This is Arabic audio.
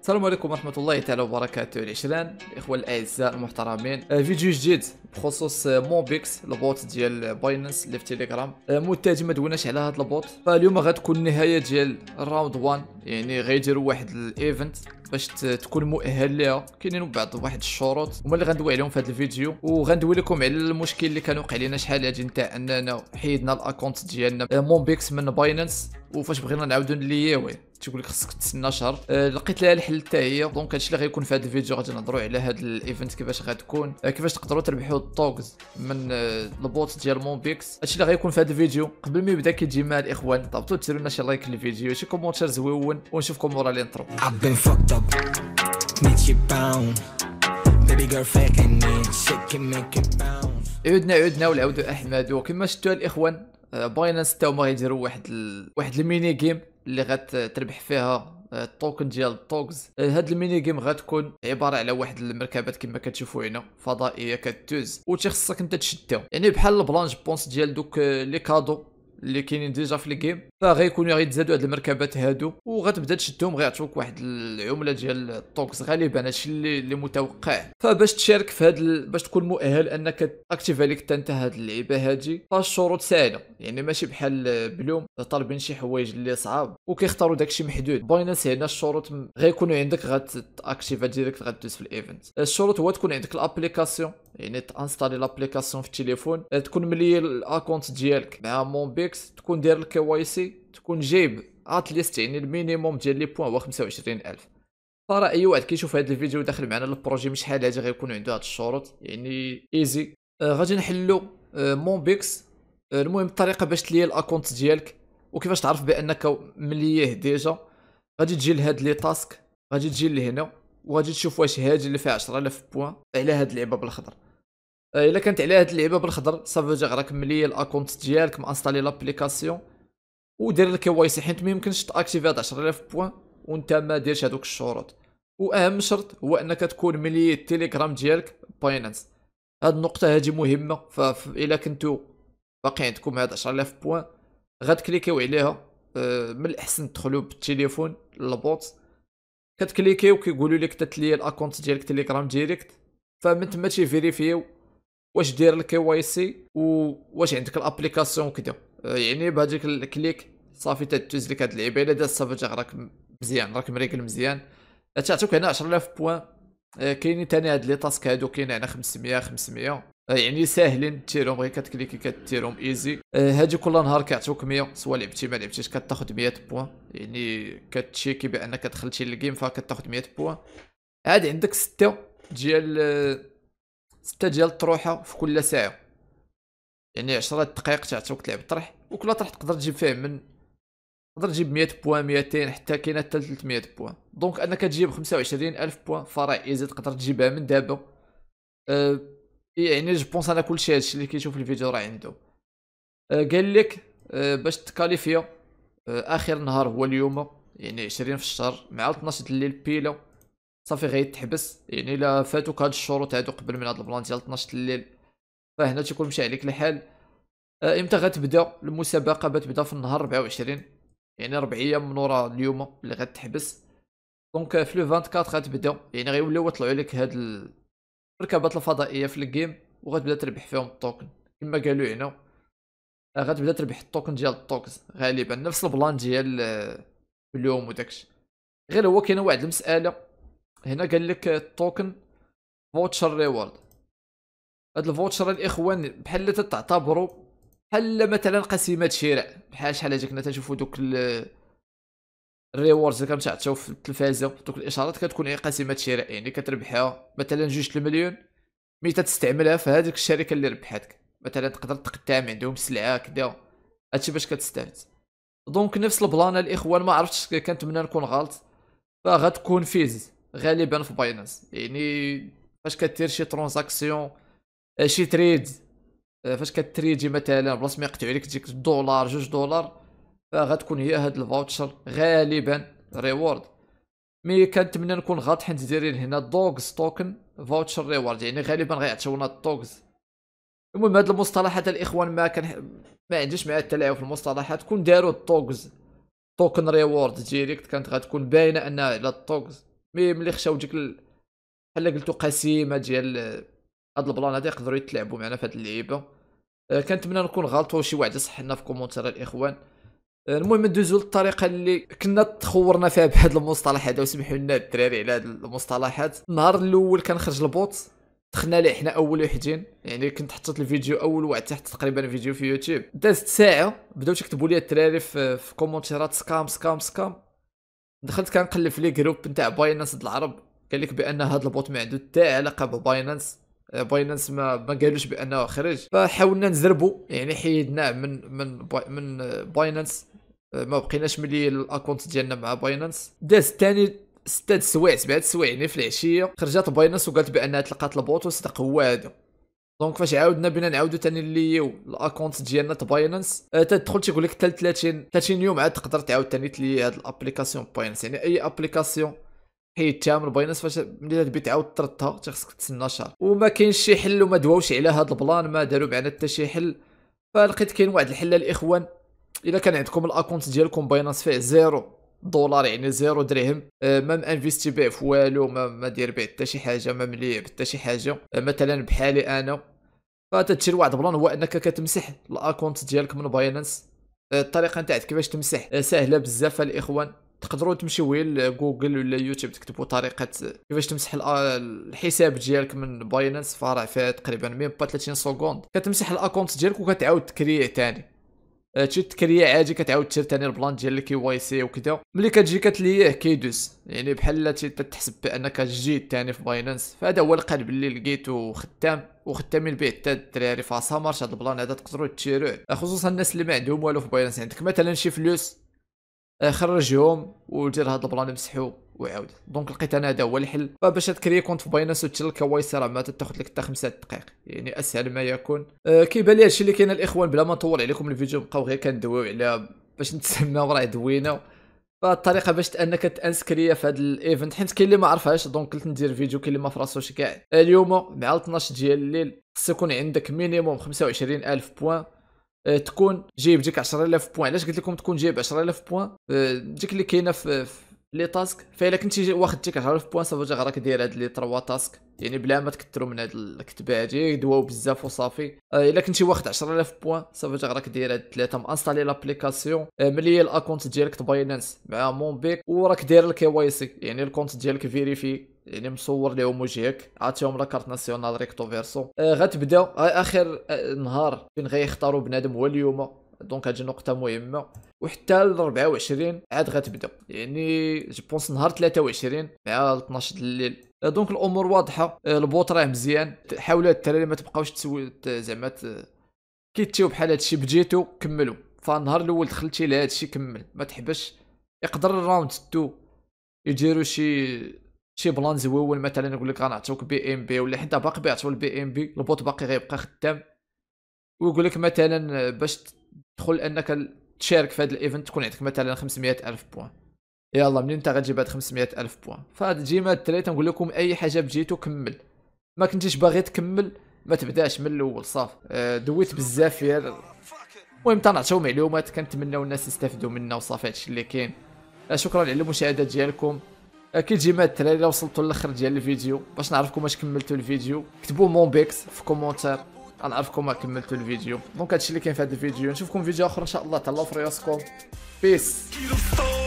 السلام عليكم ورحمة الله تعالى وبركاته العشران الإخوة الأعزاء المحترمين آه، فيديو جديد بخصوص موبيكس آه، البوت ديال باينانس اللي في تيليجرام آه، متاج ما دويناش على هذا البوت فاليوم غتكون النهاية ديال راوند 1 يعني غيديروا واحد الايفنت باش تكون مؤهل ليها كاينين بعض واحد الشروط هما اللي غندوي عليهم في هذا الفيديو وغندوي لكم على المشكل اللي كان وقع لنا شحال هادي نتاع اننا حيدنا الاكونت ديالنا موبيكس من باينانس وفاش بغينا نعاودو نليويه تيقول لك خصك تسنى شهر أه لقيت لها الحل حتى هي دونك هادشي اللي غيكون في هذا الفيديو غادي نهضروا على هذا الايفنت كيفاش غتكون أه كيفاش تقدروا تربحوا الطوكز من آه، البوت ديال مونبيكس هادشي اللي غيكون في هذا الفيديو قبل ما يبدا كيجي مع الاخوان طابطوا ديروا لنا شي لايك للفيديو شي كومونتير زويون ونشوفكم مورا الانترو عدنا عدنا والعود احمد وكما شفتوا الاخوان باينانس آه، حتى هما غيديروا واحد ال... واحد الميني جيم اللي غتربح فيها آه، التوكن ديال التوكز آه، هاد الميني جيم غتكون عباره على واحد المركبات كما كتشوفوا هنا فضائيه كتوز و تيخصك انت تشدها يعني بحال البلانج بونس ديال دوك آه، لي كادو اللي كاينين ديجا في الجيم فغيكونوا غيتزادوا هاد المركبات هادو وغتبدا تشدهم غيعطوك واحد العمله ديال الطوكس غالبا هادشي اللي متوقع فباش تشارك في هاد ال... باش تكون مؤهل انك تاكتيف عليك انت هاد اللعيبه هادي فالشروط سهله يعني ماشي بحال بلوم طالبين شي حوايج اللي صعاب وكيختاروا داكشي محدود باينانس هنا الشروط غيكونوا عندك غتاكتيف ديريكت غدوز في الايفنت الشروط هو تكون عندك الابليكاسيون يعني تانستالي لابليكاسيون في التليفون تكون ملي الاكونت ديالك مع مون بيكس تكون داير الكي واي سي تكون جايب اتليست يعني المينيموم ديال لي بوان هو 25000 فرا اي واحد كيشوف هذا الفيديو داخل معنا للبروجي شحال هادي غيكون عنده هاد الشروط يعني ايزي آه غادي نحلو آه مون بيكس آه المهم الطريقه باش تلي الاكونت ديالك وكيفاش تعرف بانك ملييه ديجا غادي تجي لهاد لي تاسك غادي تجي لهنا وغادي تشوف واش هادي اللي فيها 10000 بوان على هاد اللعبه بالخضر آه، الا كانت على هاد اللعبه بالخضر صافي راك ملي الاكونت ديالك مانستالي لابليكاسيون ودير الكي واي سي حيت ميمكنش تاكتيفي هاد 10000 بوان وانت ما ديرش هادوك الشروط واهم شرط هو انك تكون ملي التليجرام ديالك باينانس هاد النقطه هادي مهمه فالا كنتو باقي عندكم هاد 10000 بوان غتكليكيو عليها آه، من الاحسن تدخلوا بالتليفون للبوت كتكليكيو كيقولوا لك تتلي الاكونت ديالك تليجرام ديريكت فمن تما تيفيريفيو واش داير الكي واي سي وواش عندك الابليكاسيون وكذا آه، يعني بهذيك الكليك صافي تدوز لك هاد اللعيبه الا داز صافي راك مزيان راك مريكل مزيان تعطوك هنا 10000 بوان آه، كاينين ثاني هاد لي تاسك هادو كاين هنا 500 500 يعني ساهلين تيرهم غير كتكليكي كتيرهم ايزي آه، هادي كل نهار كيعطوك 100 سواء لعبتي ما لعبتيش كتاخذ 100 بوان يعني كتشيكي بانك دخلتي للجيم فكتاخذ 100 بوان عاد عندك 6 ديال 6 ديال الطروحه في كل ساعه يعني 10 دقائق تاع تعطوك تلعب طرح وكل طرح تقدر تجيب فيه من تقدر تجيب 100 بوان 200 حتى كاينه حتى 300 بوان دونك انك تجيب 25 الف بوان ايزي تقدر تجيبها من دابا أه يعني جو بونس انا كلشي هادشي اللي كيشوف الفيديو راه عنده أه قال لك أه باش تكاليفيا آه، اخر نهار هو اليوم يعني 20 في الشهر مع 12 الليل بيلا صافي غيتحبس يعني الا فاتوك هاد الشروط هادو قبل من هاد البلان ديال 12 الليل فهنا تيكون مشى عليك الحال آه، امتى غتبدا المسابقه غتبدا في النهار 24 يعني ربع ايام من ورا اليوم اللي غتحبس دونك في لو 24 غتبدا يعني غيوليو يطلعوا لك هاد المركبات الفضائيه في الجيم وغتبدا تربح فيهم التوكن كما قالوا هنا آه، غتبدا تربح التوكن ديال التوكس غالبا نفس البلان ديال آه، اليوم وداكشي غير هو كاينه واحد المساله هنا قال لك التوكن فوتشر ريورد هاد الفوتشر الاخوان بحال تعتبروا بحال مثلا قسيمات شراء بحال شحال هاديك كنا تنشوفوا دوك الريوردز اللي كنتعطيو في التلفازه دوك الاشارات كتكون هي قسيمات شراء يعني كتربحها مثلا جوج المليون مي تستعملها في هذيك الشركه اللي ربحاتك مثلا تقدر تقدم عندهم سلعه كدا هادشي باش كتستافد دونك نفس البلان الاخوان ما عرفتش كنتمنى نكون غلط فغتكون فيز غالبا في باينانس يعني فاش كدير شي ترونزاكسيون آه، شي تريد آه، فاش كتريدي مثلا بلاص ما يقطعوا عليك تجيك دولار جوج دولار فغتكون هي هاد الفاوتشر غالبا ريورد مي كنتمنى نكون غلط حيت دايرين هنا دوغز توكن فاوتشر ريورد يعني غالبا غيعطيونا الدوغز المهم هاد المصطلحات الاخوان ما كان ما عنديش معاه التلاعب في المصطلحات كون داروا الدوغز توكن ريورد ديريكت كانت غتكون باينه انها على الدوغز مي ملي خشاو ديك بحال قلتو قسيمه ديال هاد البلان هادي يقدروا يتلعبوا معنا في هاد اللعيبه آه، كنتمنى نكون غلط شي واحد يصح لنا في كومونتير الاخوان آه، المهم ندوزو للطريقه اللي كنا تخورنا فيها بهذا المصطلح هذا وسمحوا لنا الدراري على هاد المصطلحات النهار الاول كنخرج البوت دخلنا ليه حنا اول وحدين يعني كنت حطيت الفيديو اول واحد تحت تقريبا فيديو في يوتيوب دازت ساعه بداو تكتبوا لي الدراري في, في كومونتيرات سكام سكام سكام دخلت كنقلب في لي جروب نتاع باينانس العرب قال لك بان هذا البوت ما عنده حتى علاقه بباينانس آه، باينانس ما ما قالوش بانه خرج فحاولنا نزربو يعني حيدناه من من من باينانس آه، ما بقيناش ملي الاكونت ديالنا مع باينانس داز ثاني ستة سوايع سبعة سوايع يعني في العشية خرجت باينانس وقالت بانها تلقات البوط وصدق هو هذا دونك فاش عاودنا بينا نعاودو تاني اللي الاكونت ديالنا تباينانس آه، باينانس تدخل تيقول لك حتى 30 30 يوم عاد تقدر تعاود تاني تلي هاد الابليكاسيون باينانس يعني اي ابليكاسيون هي من باينس فاش ملي تبي تعاود طردتها خصك تسنى شهر وما كاينش شي حل وما دواوش على هذا البلان ما داروا معنا حتى شي حل فلقيت كاين واحد الحل الاخوان الا كان عندكم الاكونت ديالكم باينس فيه زيرو دولار يعني زيرو درهم آه، ما مانفيستي بيه في والو ما, ما دير بيه حتى شي حاجه ما مليح حتى شي حاجه آه، مثلا بحالي انا فتتشير واحد البلان هو انك كتمسح الاكونت ديالك من باينانس آه، الطريقه نتاعك كيفاش تمسح سهله بزاف الاخوان تقدروا تمشيو غير لجوجل ولا يوتيوب تكتبوا طريقه كيفاش تمسح الحساب ديالك من باينانس فرع فيها تقريبا ميم با 30 سكوند كتمسح الاكونت ديالك وكتعاود تكريه ثاني آه، تشد تكريه عادي كتعاود تشير ثاني البلان ديال الكي واي سي وكذا ملي كتجي كتليه كيدوز يعني بحال تحسب بانك جديد ثاني في باينانس فهذا هو القلب اللي لقيته خدام وخدامين به حتى الدراري فاصا مارش هذا البلان هذا تقدروا تشيروه خصوصا الناس اللي ما عندهم والو في باينانس عندك مثلا شي فلوس آه، خرج يوم ودير هاد البلان مسحو وعاود دونك لقيت انا هذا هو الحل فباش تكري كونت في باينانس وتشل الكواي صرا ما تاخذ لك حتى 5 دقائق يعني اسهل ما يكون أه كيبان لي هادشي اللي كاين الاخوان بلا ما نطول عليكم الفيديو بقاو غير كندويو على باش نتسناو راه دوينا فالطريقه باش انك تانسكريا في هذا الايفنت حيت كاين اللي ما عرفهاش دونك قلت ندير فيديو كاين اللي ما فراسوش كاع اليوم مع 12 ديال الليل خص يكون عندك مينيموم 25000 بوان آه، تكون جايب ديك 10000 بوان علاش قلت لكم تكون جايب 10000 بوان ديك آه، اللي كاينه في لي تاسك فإلا كنتي واخد ديك 10000 بوان صافي جا راك داير هاد لي 3 تاسك يعني بلا ما تكثروا من هاد الكتبه هادي دواو بزاف وصافي آه، الا كنتي واخد 10000 بوان صافي جا راك داير هاد ثلاثه مانستالي لابليكاسيون ملي الاكونت ديالك باينانس مع مون بيك وراك داير الكي واي سي يعني الكونت ديالك فيريفي يعني مصور لهم وجهك عطيهم لا كارت ناسيونال ريكتو فيرسو آه غتبدا اه، اخر اه، نهار فين غيختاروا بنادم هو اليوم دونك هاد نقطة مهمة وحتى ل 24 عاد غتبدا يعني جو بونس نهار 23 مع 12 الليل اه، دونك الامور واضحة البوط راه مزيان حاولوا الدراري ما تبقاوش تسوي زعما كيتيو بحال هادشي بجيتو كملوا فالنهار الاول دخلتي لهادشي كمل ما تحبش يقدر الراوند 2 يديروا شي شي بلان زويون مثلا يقول لك غنعطيوك بي ام بي ولا حتى باقي بيعطيو البي ام بي البوط باقي غيبقى خدام ويقول لك مثلا باش تدخل انك تشارك في هذا الايفنت تكون عندك مثلا 500 الف بوان يلا منين انت غتجيب هاد 500 الف بوان فهاد جيما التري تنقول لكم اي حاجه بجيتو كمل ما كنتيش باغي تكمل ما تبداش من الاول صاف آه، دويت بزاف ديال المهم تنعطيو معلومات كنتمناو الناس يستافدوا منا وصافي هادشي اللي كاين آه، شكرا على المشاهده ديالكم كيجي ماثل الا وصلتوا للاخر ديال الفيديو باش نعرفكم واش كملتوا الفيديو كتبوا مون بيكس في كومونتير غنعرفكم كملتوا الفيديو دونك هادشي اللي كاين في هذا الفيديو نشوفكم فيديو اخر ان شاء الله تهلاو في راسكم بيس